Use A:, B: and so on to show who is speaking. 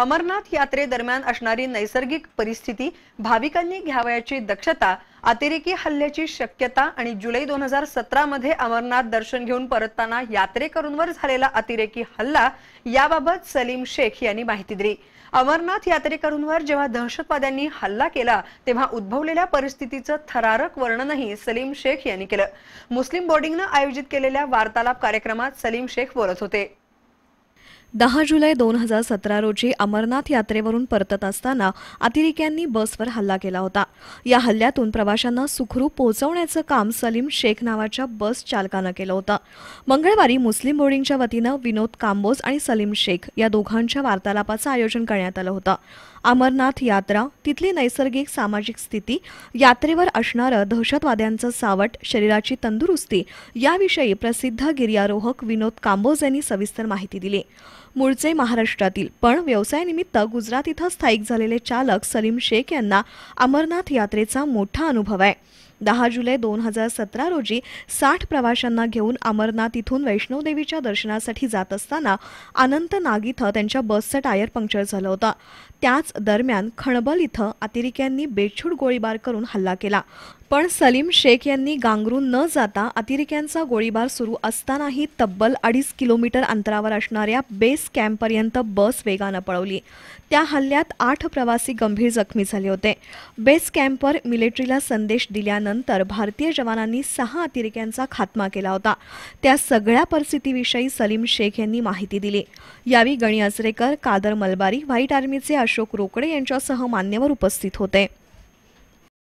A: अमरनाथ यात्रेदरम्यान असणारी नैसर्गिक परिस्थिती भाविकांनी घ्यावयाची दक्षता अतिरेकी हल्ल्याची शक्यता आणि जुलै दोन हजार सतरा मध्ये अमरनाथ दर्शन घेऊन परतताना यात्रेकरूंवर झालेला अतिरेकी हल्ला याबाबत सलीम शेख यांनी माहिती दिली अमरनाथ यात्रेकरूंवर जेव्हा दहशतवाद्यांनी हल्ला केला तेव्हा उद्भवलेल्या परिस्थितीचं थरारक वर्णनही सलीम शेख यांनी केलं मुस्लिम बोर्डिंगनं आयोजित केलेल्या वार्तालाप कार्यक्रमात सलीम शेख बोलत होते
B: दहा जुलै दोन हजार सतरा रोजी अमरनाथ यात्रेवरून परतत असताना अतिरेक्यांनी बसवर हल्ला केला होता या हल्ल्यातून प्रवाशांना सुखरूप पोहोचवण्याचं काम सलीम शेख नावाच्या बस चालकानं केलं होतं मंगळवारी मुस्लिम बोर्डिंगच्या वतीनं विनोद कांबोज आणि सलीम शेख या दोघांच्या वार्तालापाचं आयोजन करण्यात आलं होतं अमरनाथ यात्रा तिथली नैसर्गिक सामाजिक स्थिती यात्रेवर असणारं दहशतवाद्यांचं सावट शरीराची तंदुरुस्ती याविषयी प्रसिद्ध गिर्यारोहक विनोद कांबोज यांनी सविस्तर माहिती दिली मूळचे महाराष्ट्रातील पण व्यवसायानिमित्त गुजरात इथं स्थायिक झालेले चालक सलीम शेख यांना अमरनाथ यात्रेचा मोठा अनुभव आहे दहा जुलै दोन हजार सतरा रोजी साठ प्रवाशांना घेऊन अमरनाथ इथून वैष्णोदेवीच्या दर्शनासाठी जात असताना अनंत इथं त्यांच्या बसचं टायर पंक्चर झालं होतं त्याच दरम्यान खणबल इथं अतिरेक्यांनी बेछूट गोळीबार करून हल्ला केला पण सलीम शेख यांनी गांगरून न जाता अतिरेक्यांचा गोळीबार सुरू असतानाही तब्बल अडीच किलोमीटर अंतरावर असणाऱ्या बेस कॅम्पपर्यंत बस वेगानं पळवली त्या हल्ल्यात आठ प्रवासी गंभीर जखमी झाले होते बेस कॅम्पवर मिलिटरीला संदेश दिल्यानं नंतर भारतीय जवानांनी सहा अतिरेक्यांचा खात्मा केला होता त्या सगळ्या परिस्थितीविषयी सलीम शेख यांनी माहिती दिली यावेळी गणी असरेकर कादर मलबारी व्हाईट आर्मीचे अशोक रोकडे यांच्यासह मान्यवर उपस्थित होते